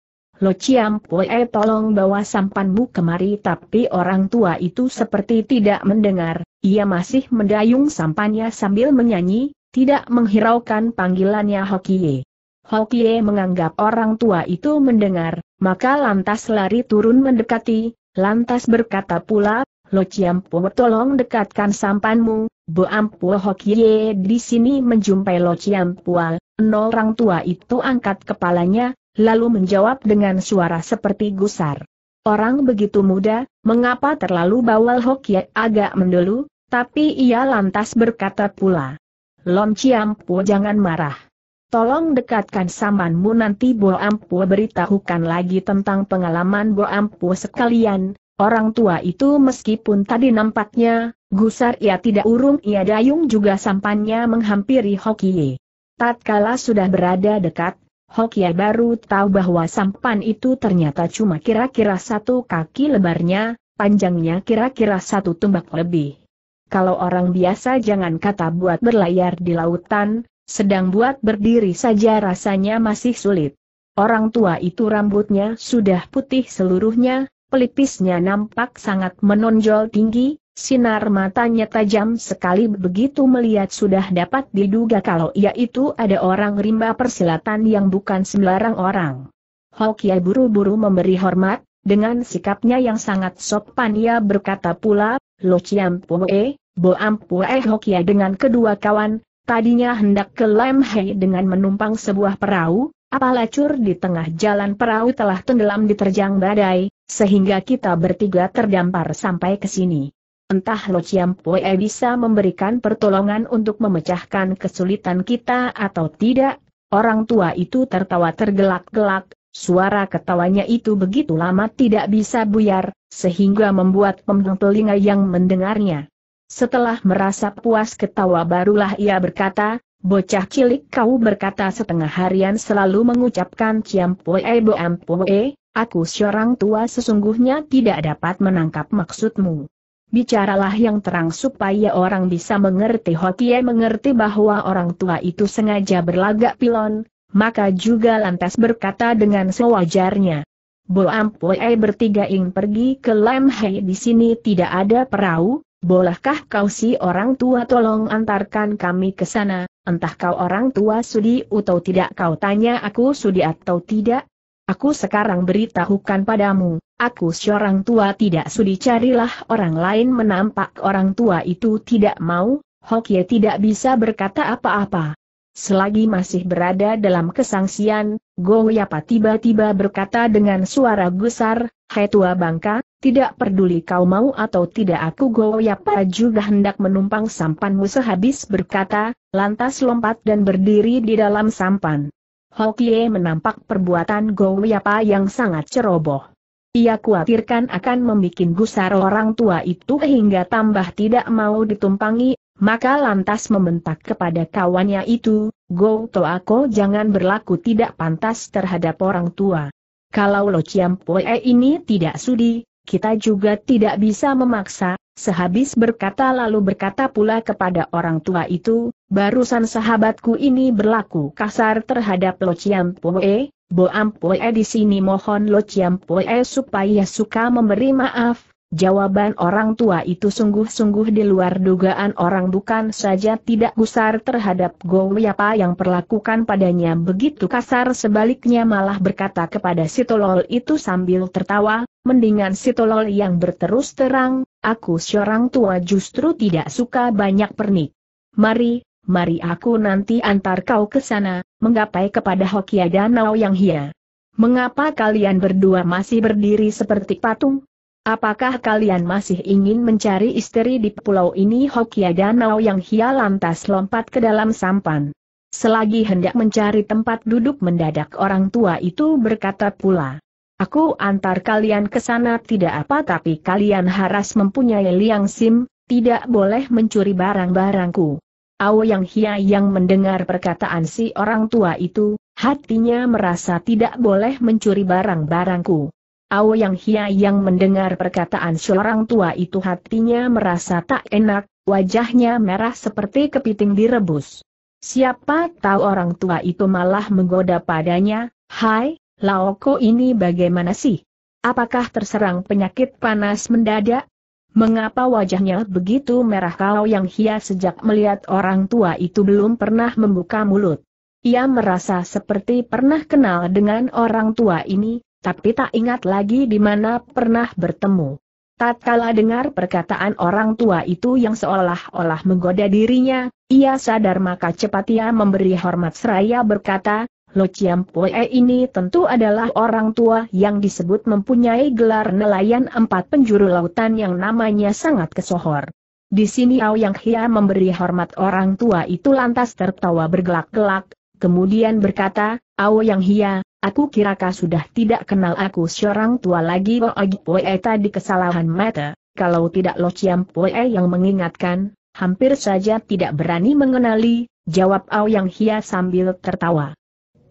Lo Ciam Pue tolong bawa sampanmu kemari tapi orang tua itu seperti tidak mendengar, ia masih mendayung sampannya sambil menyanyi, tidak menghiraukan panggilannya Hokie. Hokie menganggap orang tua itu mendengar, maka lantas lari turun mendekati, lantas berkata pula, Lo Chiam Po tolong dekatkan sampanmu, Bo Ampu Hokye di sini menjumpai Lo Chiam Pual, nol orang tua itu angkat kepalanya, lalu menjawab dengan suara seperti gusar. Orang begitu muda, mengapa terlalu bawal Hokye agak mendulu, tapi ia lantas berkata pula. Lom Chiam Po jangan marah. Tolong dekatkan samanmu nanti Bo Ampu beritahukan lagi tentang pengalaman Bo Ampu sekalian, Orang tua itu meskipun tadi nampaknya, gusar ia tidak urung ia dayung juga sampannya menghampiri Hokie. Tatkala sudah berada dekat, Hokie baru tahu bahwa sampan itu ternyata cuma kira-kira satu kaki lebarnya, panjangnya kira-kira satu tumbak lebih. Kalau orang biasa jangan kata buat berlayar di lautan, sedang buat berdiri saja rasanya masih sulit. Orang tua itu rambutnya sudah putih seluruhnya, Pelipisnya nampak sangat menonjol tinggi, sinar matanya tajam sekali begitu melihat sudah dapat diduga kalau ia itu ada orang rimba persilatan yang bukan sembarang orang. Hokia buru-buru memberi hormat, dengan sikapnya yang sangat sopan ia berkata pula, Lo Chiam Pue, Bo Ampue Hokia dengan kedua kawan, tadinya hendak ke Lam Hei dengan menumpang sebuah perahu, apa lacur di tengah jalan perahu telah tenggelam diterjang badai, sehingga kita bertiga terdampar sampai ke sini. Entah Lo Chiam Pue bisa memberikan pertolongan untuk memecahkan kesulitan kita atau tidak, orang tua itu tertawa tergelak-gelak, suara ketawanya itu begitu lama tidak bisa buyar, sehingga membuat pembeng telinga yang mendengarnya. Setelah merasa puas ketawa barulah ia berkata, Bocah cilik kau berkata setengah harian selalu mengucapkan poe boam Ampue, aku seorang tua sesungguhnya tidak dapat menangkap maksudmu. Bicaralah yang terang supaya orang bisa mengerti hokie mengerti bahwa orang tua itu sengaja berlagak pilon, maka juga lantas berkata dengan sewajarnya. Boam Ampue bertiga ing pergi ke lemhe di sini tidak ada perahu, Bolehkah kau si orang tua tolong antarkan kami ke sana, entah kau orang tua sudi atau tidak kau tanya aku sudi atau tidak? Aku sekarang beritahukan padamu, aku seorang tua tidak sudi carilah orang lain menampak orang tua itu tidak mau, Hokye tidak bisa berkata apa-apa. Selagi masih berada dalam kesangsian, Goyapa tiba-tiba berkata dengan suara gusar, Hai tua bangka, tidak peduli kau mau atau tidak aku Goyapa juga hendak menumpang sampanmu sehabis berkata, lantas lompat dan berdiri di dalam sampan. Hokie menampak perbuatan Goyapa yang sangat ceroboh. Ia khawatirkan akan membuat gusar orang tua itu hingga tambah tidak mau ditumpangi, maka lantas membentak kepada kawannya itu, Go Toako jangan berlaku tidak pantas terhadap orang tua. Kalau Lo Ciampoe ini tidak sudi, kita juga tidak bisa memaksa, sehabis berkata lalu berkata pula kepada orang tua itu, barusan sahabatku ini berlaku kasar terhadap Lo Chiam Poe, Bo Poe di sini mohon Lo Chiam Poe supaya suka memberi maaf, Jawaban orang tua itu sungguh-sungguh di luar dugaan orang bukan saja tidak gusar terhadap Go Yapa yang perlakukan padanya begitu kasar sebaliknya malah berkata kepada si tolol itu sambil tertawa, mendingan si tolol yang berterus terang, aku seorang tua justru tidak suka banyak pernik. Mari, mari aku nanti antar kau ke sana, menggapai kepada Hokia Danau yang hia. Mengapa kalian berdua masih berdiri seperti patung? Apakah kalian masih ingin mencari istri di pulau ini Hokia Danau yang hia lantas lompat ke dalam sampan? Selagi hendak mencari tempat duduk mendadak orang tua itu berkata pula. Aku antar kalian ke sana tidak apa tapi kalian harus mempunyai liang sim, tidak boleh mencuri barang-barangku. Ao Yang Hia yang mendengar perkataan si orang tua itu, hatinya merasa tidak boleh mencuri barang-barangku. Ao Yang Hia yang mendengar perkataan si orang tua itu hatinya merasa tak enak, wajahnya merah seperti kepiting direbus. Siapa tahu orang tua itu malah menggoda padanya, Hai, Laoko ini bagaimana sih? Apakah terserang penyakit panas mendadak? Mengapa wajahnya begitu merah kalau yang hia sejak melihat orang tua itu belum pernah membuka mulut? Ia merasa seperti pernah kenal dengan orang tua ini, tapi tak ingat lagi di mana pernah bertemu. Tatkala dengar perkataan orang tua itu yang seolah-olah menggoda dirinya, ia sadar maka cepat ia memberi hormat seraya berkata, Lo Chiam Poe ini tentu adalah orang tua yang disebut mempunyai gelar nelayan empat penjuru lautan yang namanya sangat kesohor. Di sini Ao Yang Hia memberi hormat orang tua itu lantas tertawa bergelak-gelak, kemudian berkata, Ao Yang Hia, aku kau sudah tidak kenal aku seorang tua lagi Agi Poe tadi kesalahan mata, kalau tidak Lo Chiam Poe yang mengingatkan, hampir saja tidak berani mengenali, jawab Ao Yang Hia sambil tertawa.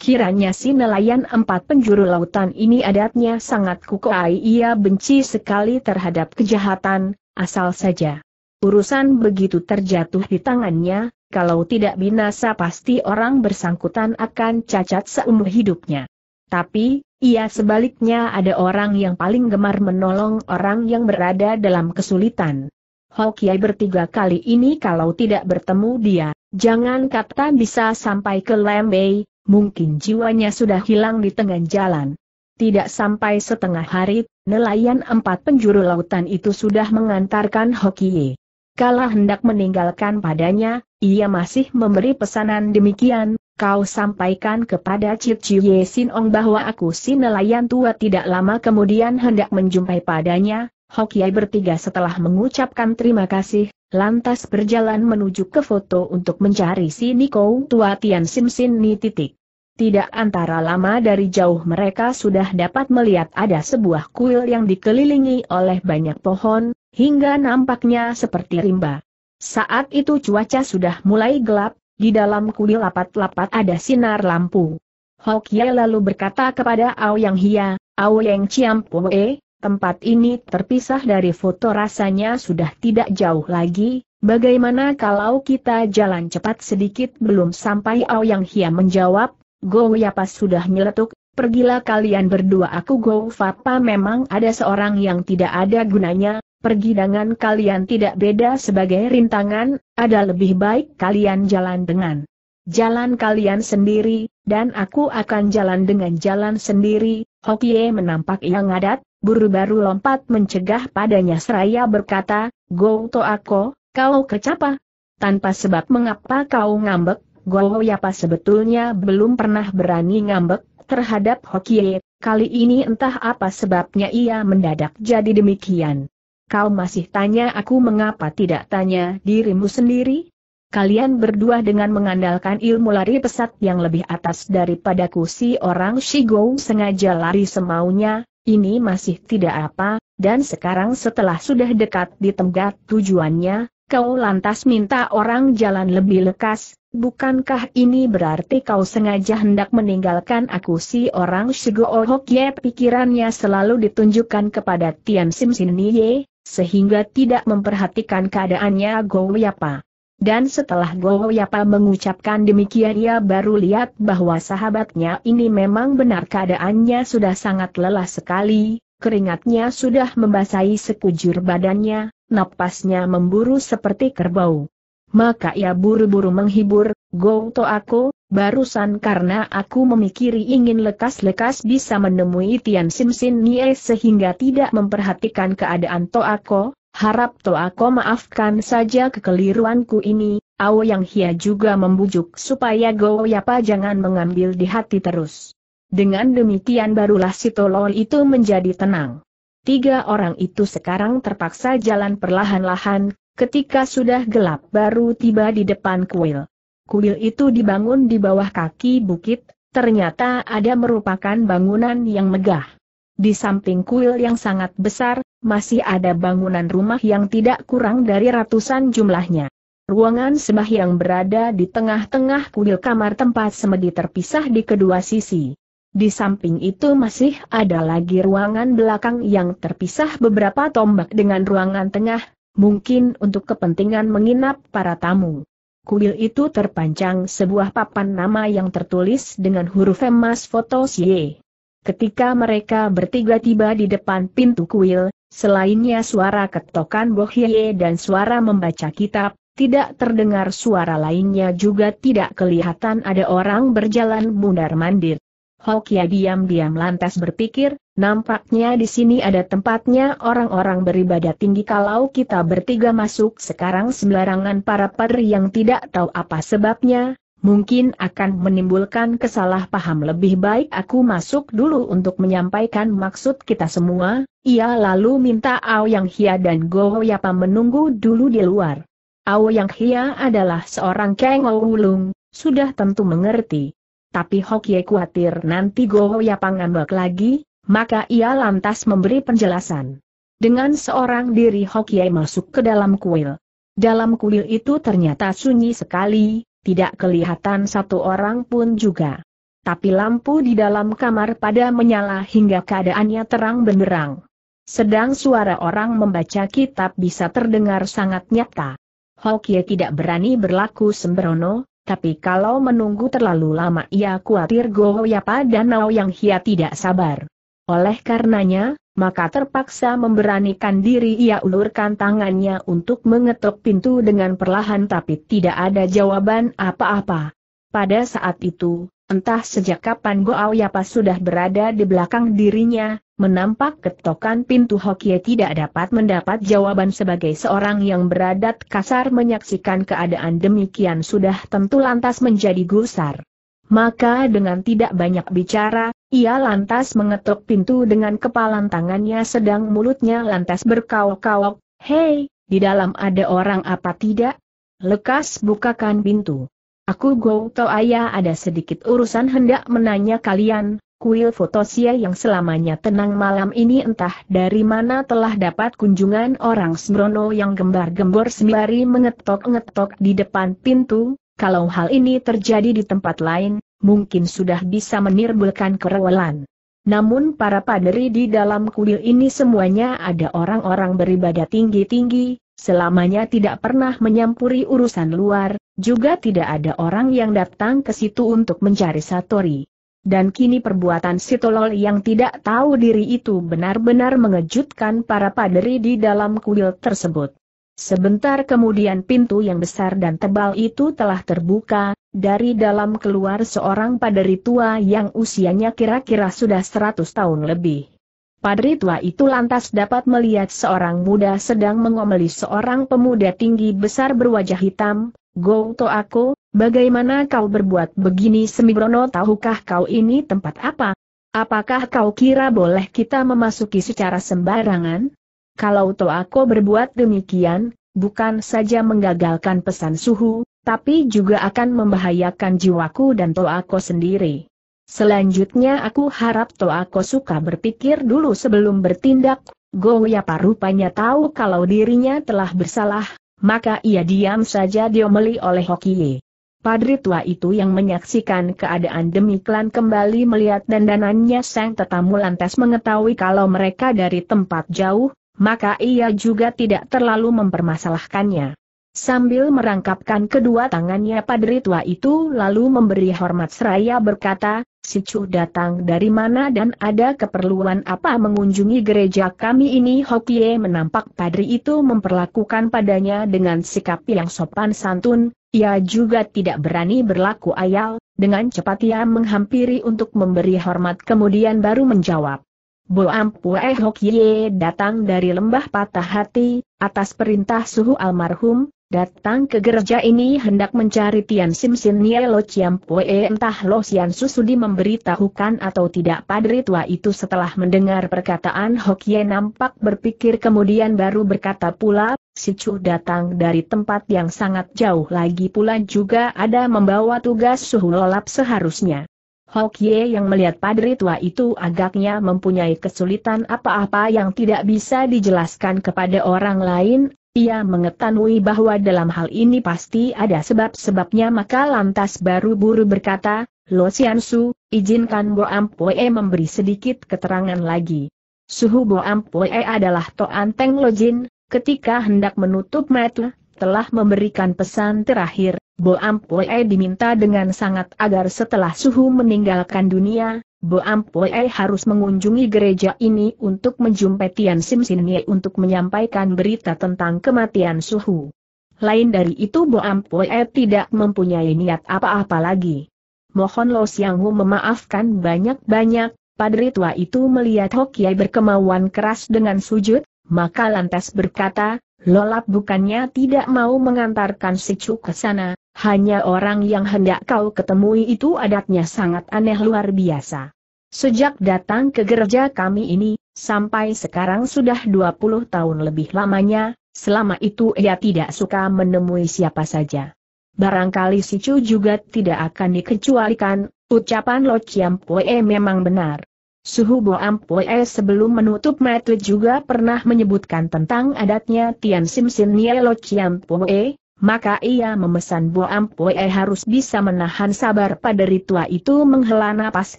Kiranya si nelayan empat penjuru lautan ini adatnya sangat kukuai ia benci sekali terhadap kejahatan, asal saja. Urusan begitu terjatuh di tangannya, kalau tidak binasa pasti orang bersangkutan akan cacat seumur hidupnya. Tapi, ia sebaliknya ada orang yang paling gemar menolong orang yang berada dalam kesulitan. Hokiai bertiga kali ini kalau tidak bertemu dia, jangan kata bisa sampai ke Lembei, mungkin jiwanya sudah hilang di tengah jalan. Tidak sampai setengah hari, nelayan empat penjuru lautan itu sudah mengantarkan Hokie. Kalau hendak meninggalkan padanya, ia masih memberi pesanan demikian, kau sampaikan kepada Cip Cie Sinong bahwa aku si nelayan tua tidak lama kemudian hendak menjumpai padanya, Hokiai bertiga setelah mengucapkan terima kasih, lantas berjalan menuju ke foto untuk mencari si Niko Tua Tian Sim Sin Ni titik. Tidak antara lama dari jauh mereka sudah dapat melihat ada sebuah kuil yang dikelilingi oleh banyak pohon, hingga nampaknya seperti rimba. Saat itu cuaca sudah mulai gelap, di dalam kuil lapat-lapat ada sinar lampu. Hokia lalu berkata kepada Ao Yang Hia, Ao Yang Chiam Poe, Tempat ini terpisah dari foto rasanya sudah tidak jauh lagi, bagaimana kalau kita jalan cepat sedikit belum sampai Yang Hia menjawab, Go Yapas sudah nyeletuk, pergilah kalian berdua aku Go Fapa memang ada seorang yang tidak ada gunanya, pergi dengan kalian tidak beda sebagai rintangan, ada lebih baik kalian jalan dengan jalan kalian sendiri, dan aku akan jalan dengan jalan sendiri, Hokie menampak yang adat, Buru baru lompat mencegah padanya seraya berkata, Goto Ako, kau kecapa? Tanpa sebab mengapa kau ngambek, Gowo Yapa ya sebetulnya belum pernah berani ngambek terhadap Hokie, kali ini entah apa sebabnya ia mendadak jadi demikian. Kau masih tanya aku mengapa tidak tanya dirimu sendiri? Kalian berdua dengan mengandalkan ilmu lari pesat yang lebih atas daripada kursi orang Shigou sengaja lari semaunya, ini masih tidak apa, dan sekarang setelah sudah dekat di tempat tujuannya, kau lantas minta orang jalan lebih lekas, bukankah ini berarti kau sengaja hendak meninggalkan aku si orang Shugo Hokye pikirannya selalu ditunjukkan kepada Tian Sim Sin Nye, sehingga tidak memperhatikan keadaannya Go Yapa. Dan setelah Gowo Yapa mengucapkan demikian ia baru lihat bahwa sahabatnya ini memang benar keadaannya sudah sangat lelah sekali, keringatnya sudah membasahi sekujur badannya, napasnya memburu seperti kerbau. Maka ia buru-buru menghibur, Goto aku, barusan karena aku memikiri ingin lekas-lekas bisa menemui Tian Sim Sin Nie sehingga tidak memperhatikan keadaan Toako, Harap kau maafkan saja kekeliruanku ini, Ao Yang Hia juga membujuk supaya Goyapa jangan mengambil di hati terus. Dengan demikian barulah si Tolol itu menjadi tenang. Tiga orang itu sekarang terpaksa jalan perlahan-lahan, ketika sudah gelap baru tiba di depan kuil. Kuil itu dibangun di bawah kaki bukit, ternyata ada merupakan bangunan yang megah. Di samping kuil yang sangat besar, masih ada bangunan rumah yang tidak kurang dari ratusan jumlahnya. Ruangan sembah yang berada di tengah-tengah kuil kamar tempat semedi terpisah di kedua sisi. Di samping itu masih ada lagi ruangan belakang yang terpisah beberapa tombak dengan ruangan tengah, mungkin untuk kepentingan menginap para tamu. Kuil itu terpanjang sebuah papan nama yang tertulis dengan huruf emas foto Y. Ketika mereka bertiga tiba di depan pintu kuil, Selainnya suara ketokan bohye dan suara membaca kitab, tidak terdengar suara lainnya juga tidak kelihatan ada orang berjalan bundar mandir Hokia diam-diam lantas berpikir, nampaknya di sini ada tempatnya orang-orang beribadah tinggi kalau kita bertiga masuk sekarang sembarangan para padri yang tidak tahu apa sebabnya, mungkin akan menimbulkan kesalahpaham lebih baik aku masuk dulu untuk menyampaikan maksud kita semua, ia lalu minta Ao Yang Hia dan Go Yapa menunggu dulu di luar. Ao Yang Hia adalah seorang Kang Wulung, sudah tentu mengerti. Tapi Hokye khawatir nanti Go Yapa ngambek lagi, maka ia lantas memberi penjelasan. Dengan seorang diri Hokye masuk ke dalam kuil. Dalam kuil itu ternyata sunyi sekali, tidak kelihatan satu orang pun juga. Tapi lampu di dalam kamar pada menyala hingga keadaannya terang benderang. Sedang suara orang membaca kitab bisa terdengar sangat nyata. Hokie tidak berani berlaku sembrono, tapi kalau menunggu terlalu lama ia khawatir Goyapa Nao yang hia tidak sabar. Oleh karenanya, maka terpaksa memberanikan diri ia ulurkan tangannya untuk mengetuk pintu dengan perlahan tapi tidak ada jawaban apa-apa. Pada saat itu, entah sejak kapan Goa Yapa sudah berada di belakang dirinya, menampak ketokan pintu Hokie tidak dapat mendapat jawaban sebagai seorang yang beradat kasar menyaksikan keadaan demikian sudah tentu lantas menjadi gusar. Maka dengan tidak banyak bicara, ia lantas mengetuk pintu dengan kepalan tangannya sedang mulutnya lantas berkawok-kawok, Hei, di dalam ada orang apa tidak? Lekas bukakan pintu. Aku Go To ayah ada sedikit urusan hendak menanya kalian, kuil fotosia yang selamanya tenang malam ini entah dari mana telah dapat kunjungan orang Sembrono yang gembar-gembor sembari mengetok-ngetok di depan pintu, kalau hal ini terjadi di tempat lain, mungkin sudah bisa menirbulkan kerewelan. Namun para paderi di dalam kuil ini semuanya ada orang-orang beribadah tinggi-tinggi, selamanya tidak pernah menyampuri urusan luar, juga tidak ada orang yang datang ke situ untuk mencari Satori. Dan kini perbuatan Sitolol yang tidak tahu diri itu benar-benar mengejutkan para paderi di dalam kuil tersebut. Sebentar kemudian pintu yang besar dan tebal itu telah terbuka, dari dalam keluar seorang paderi tua yang usianya kira-kira sudah 100 tahun lebih. Padri tua itu lantas dapat melihat seorang muda sedang mengomeli seorang pemuda tinggi besar berwajah hitam, Go to aku, bagaimana kau berbuat begini Semibrono tahukah kau ini tempat apa? Apakah kau kira boleh kita memasuki secara sembarangan? Kalau to aku berbuat demikian, bukan saja menggagalkan pesan suhu, tapi juga akan membahayakan jiwaku dan Toako sendiri. Selanjutnya aku harap Toako suka berpikir dulu sebelum bertindak, Goyapa rupanya tahu kalau dirinya telah bersalah, maka ia diam saja diomeli oleh Hokie. Padri tua itu yang menyaksikan keadaan demi klan kembali melihat dandanannya sang tetamu lantas mengetahui kalau mereka dari tempat jauh, maka ia juga tidak terlalu mempermasalahkannya. Sambil merangkapkan kedua tangannya pada tua itu lalu memberi hormat seraya berkata, Si Chu datang dari mana dan ada keperluan apa mengunjungi gereja kami ini Hokie menampak padri itu memperlakukan padanya dengan sikap yang sopan santun, ia juga tidak berani berlaku ayal, dengan cepat ia menghampiri untuk memberi hormat kemudian baru menjawab. Bo eh Hokie datang dari lembah patah hati, atas perintah suhu almarhum, Datang ke gereja ini hendak mencari Tian Sim Sin Nye Lo Chiam Pue entah Lo Sian Susudi memberitahukan atau tidak Padri tua itu setelah mendengar perkataan Hokye nampak berpikir kemudian baru berkata pula, si Chu datang dari tempat yang sangat jauh lagi pula juga ada membawa tugas suhu lolap seharusnya. Hokye yang melihat Padri tua itu agaknya mempunyai kesulitan apa-apa yang tidak bisa dijelaskan kepada orang lain, ia mengetahui bahwa dalam hal ini pasti ada sebab-sebabnya maka lantas baru buru berkata, Lo Xiansu, izinkan Bo Ampue memberi sedikit keterangan lagi. Suhu Bo Ampue adalah Toan Teng Jin. ketika hendak menutup mata, telah memberikan pesan terakhir, Bo Ampue diminta dengan sangat agar setelah Suhu meninggalkan dunia, Boampoe harus mengunjungi gereja ini untuk menjumpai Tian Sim untuk menyampaikan berita tentang kematian Suhu. Lain dari itu Boampoe tidak mempunyai niat apa-apa lagi. Mohon Lo Siang Hu memaafkan banyak-banyak, Padri tua itu melihat Hokiai berkemauan keras dengan sujud, maka lantas berkata, Lolap bukannya tidak mau mengantarkan si Chu ke sana, hanya orang yang hendak kau ketemui itu adatnya sangat aneh luar biasa. Sejak datang ke gereja kami ini, sampai sekarang sudah 20 tahun lebih lamanya, selama itu ia tidak suka menemui siapa saja. Barangkali si Chu juga tidak akan dikecualikan, ucapan Lo Chiam Pue memang benar. Suhu Boam Pue sebelum menutup mata juga pernah menyebutkan tentang adatnya Tian Sim Sin Nye Lo Chiam Pue, maka ia memesan Bo Ampue harus bisa menahan sabar pada ritual itu menghela napas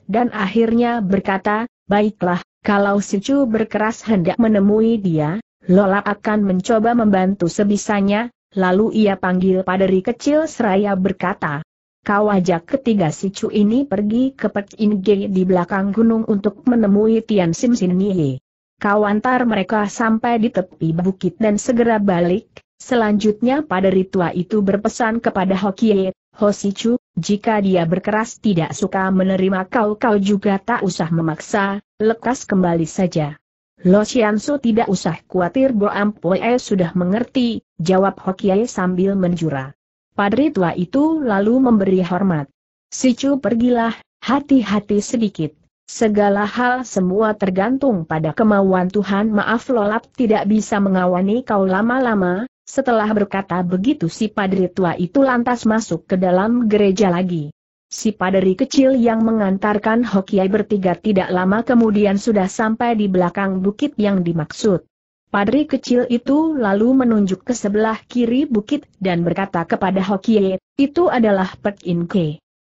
dan akhirnya berkata, baiklah, kalau si Chu berkeras hendak menemui dia, Lola akan mencoba membantu sebisanya, lalu ia panggil paderi kecil seraya berkata, Kau ajak ketiga si Chu ini pergi ke Pek Inge di belakang gunung untuk menemui Tian Sim Sin Nye. Kau antar mereka sampai di tepi bukit dan segera balik, Selanjutnya pada ritual itu berpesan kepada Hokie, Hosichu, jika dia berkeras tidak suka menerima kau kau juga tak usah memaksa, lekas kembali saja. Lo Xiansu tidak usah khawatir Bo Ampoe eh, sudah mengerti, jawab Hokie sambil menjura. Padri tua itu lalu memberi hormat. Sichu pergilah, hati-hati sedikit. Segala hal semua tergantung pada kemauan Tuhan maaf lolap tidak bisa mengawani kau lama-lama, setelah berkata begitu si padri tua itu lantas masuk ke dalam gereja lagi. Si padri kecil yang mengantarkan Hokiai bertiga tidak lama kemudian sudah sampai di belakang bukit yang dimaksud. Padri kecil itu lalu menunjuk ke sebelah kiri bukit dan berkata kepada Hokiai, itu adalah Pek In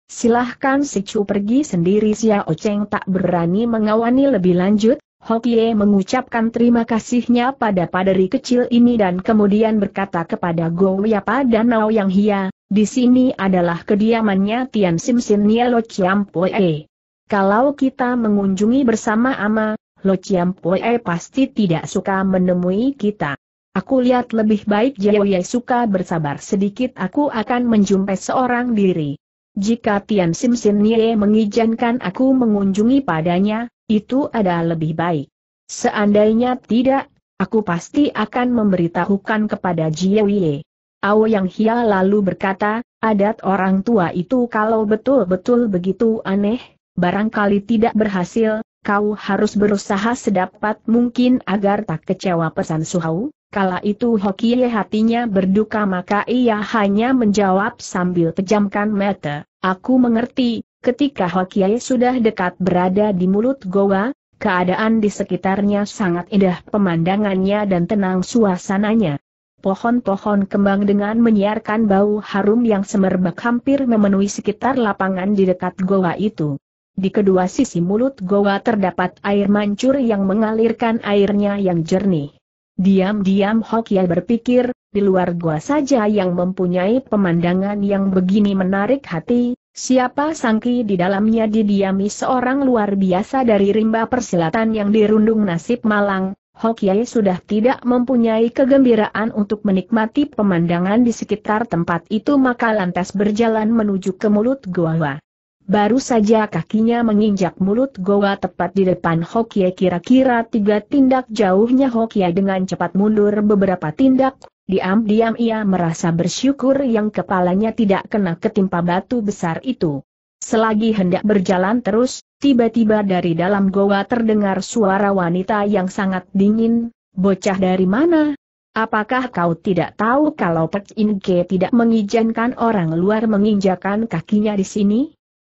Silahkan si Chu pergi sendiri Xiao Cheng tak berani mengawani lebih lanjut, Hokie mengucapkan terima kasihnya pada paderi kecil ini dan kemudian berkata kepada Go Yapa dan Nao Yang Hia, di sini adalah kediamannya Tian Sim Sin Nia Lo Chiam Poe. Kalau kita mengunjungi bersama Ama, Lo Chiam Poe pasti tidak suka menemui kita. Aku lihat lebih baik Ye suka bersabar sedikit aku akan menjumpai seorang diri. Jika Tian Sim Sin Nie mengizinkan aku mengunjungi padanya, itu ada lebih baik. Seandainya tidak, aku pasti akan memberitahukan kepada Jie Wei. Ao Yang Hia lalu berkata, adat orang tua itu kalau betul-betul begitu aneh, barangkali tidak berhasil, kau harus berusaha sedapat mungkin agar tak kecewa pesan Suhau, Kala itu Hokie hatinya berduka maka ia hanya menjawab sambil pejamkan mata, aku mengerti, ketika Hokie sudah dekat berada di mulut goa, keadaan di sekitarnya sangat indah pemandangannya dan tenang suasananya. Pohon-pohon kembang dengan menyiarkan bau harum yang semerbak hampir memenuhi sekitar lapangan di dekat goa itu. Di kedua sisi mulut goa terdapat air mancur yang mengalirkan airnya yang jernih. Diam-diam Hokia berpikir, di luar gua saja yang mempunyai pemandangan yang begini menarik hati, siapa sangki di dalamnya didiami seorang luar biasa dari rimba persilatan yang dirundung nasib malang, Hokiai sudah tidak mempunyai kegembiraan untuk menikmati pemandangan di sekitar tempat itu maka lantas berjalan menuju ke mulut gua. Baru saja kakinya menginjak mulut goa tepat di depan Hokie kira-kira tiga tindak jauhnya Hokie dengan cepat mundur beberapa tindak, diam-diam ia merasa bersyukur yang kepalanya tidak kena ketimpa batu besar itu. Selagi hendak berjalan terus, tiba-tiba dari dalam goa terdengar suara wanita yang sangat dingin, bocah dari mana? Apakah kau tidak tahu kalau Pek Inge tidak mengizinkan orang luar menginjakan kakinya di sini?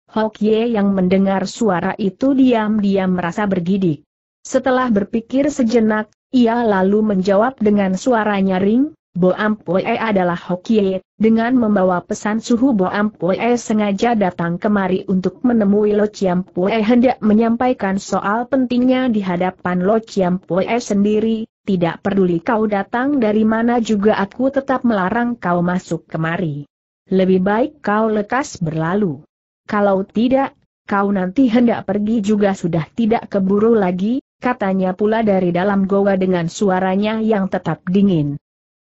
Hokye yang mendengar suara itu diam-diam merasa bergidik. Setelah berpikir sejenak, ia lalu menjawab dengan suara nyaring, Boampue adalah Hokye, dengan membawa pesan suhu Boampue sengaja datang kemari untuk menemui Lo Chiampue hendak menyampaikan soal pentingnya di hadapan Lo Chiampue sendiri, tidak peduli kau datang dari mana juga aku tetap melarang kau masuk kemari. Lebih baik kau lekas berlalu kalau tidak, kau nanti hendak pergi juga sudah tidak keburu lagi, katanya pula dari dalam goa dengan suaranya yang tetap dingin.